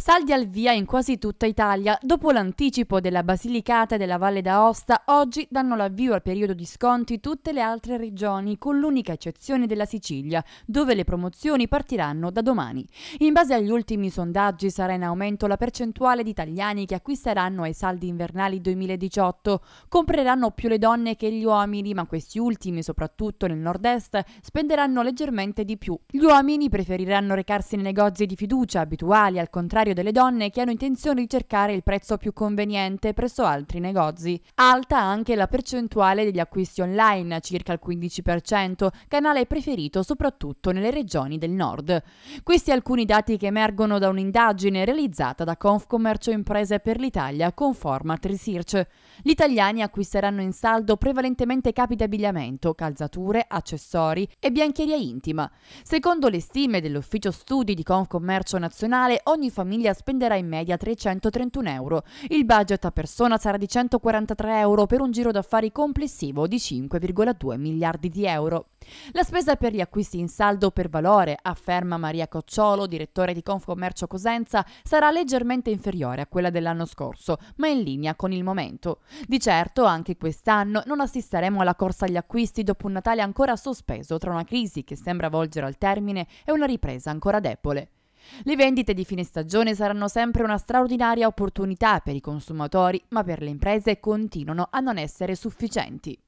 Saldi al via in quasi tutta Italia. Dopo l'anticipo della Basilicata e della Valle d'Aosta, oggi danno l'avvio al periodo di sconti tutte le altre regioni, con l'unica eccezione della Sicilia, dove le promozioni partiranno da domani. In base agli ultimi sondaggi sarà in aumento la percentuale di italiani che acquisteranno ai saldi invernali 2018. Compreranno più le donne che gli uomini, ma questi ultimi, soprattutto nel nord-est, spenderanno leggermente di più. Gli uomini preferiranno recarsi nei negozi di fiducia abituali, al contrario territorio delle donne che hanno intenzione di cercare il prezzo più conveniente presso altri negozi. Alta anche la percentuale degli acquisti online, circa il 15%, canale preferito soprattutto nelle regioni del nord. Questi alcuni dati che emergono da un'indagine realizzata da Confcommercio Imprese per l'Italia con Format Research. Gli italiani acquisteranno in saldo prevalentemente capi di abbigliamento, calzature, accessori e biancheria intima. Secondo le stime dell'Ufficio Studi di Confcommercio Nazionale, ogni famiglia famiglia spenderà in media 331 euro. Il budget a persona sarà di 143 euro per un giro d'affari complessivo di 5,2 miliardi di euro. La spesa per gli acquisti in saldo per valore, afferma Maria Cocciolo, direttore di Confcommercio Cosenza, sarà leggermente inferiore a quella dell'anno scorso, ma in linea con il momento. Di certo, anche quest'anno non assisteremo alla corsa agli acquisti dopo un Natale ancora sospeso tra una crisi che sembra volgere al termine e una ripresa ancora debole. Le vendite di fine stagione saranno sempre una straordinaria opportunità per i consumatori, ma per le imprese continuano a non essere sufficienti.